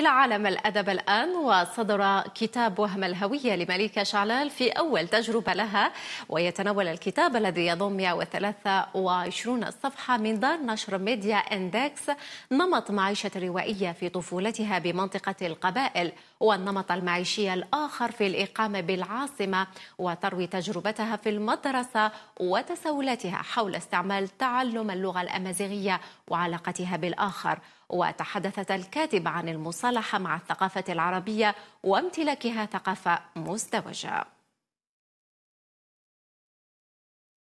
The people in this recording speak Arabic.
إلى عالم الأدب الآن وصدر كتاب وهم الهوية لمليكة شعلال في أول تجربة لها ويتناول الكتاب الذي يضم 123 صفحة من دار نشر ميديا إندكس نمط معيشة روائية في طفولتها بمنطقة القبائل والنمط المعيشي الآخر في الإقامة بالعاصمة وتروي تجربتها في المدرسة وتساؤلاتها حول استعمال تعلم اللغة الأمازيغية وعلاقتها بالآخر وتحدثت الكاتب عن المصادر الصلاح مع الثقافة العربية وامتلاكها ثقافة مزدوجة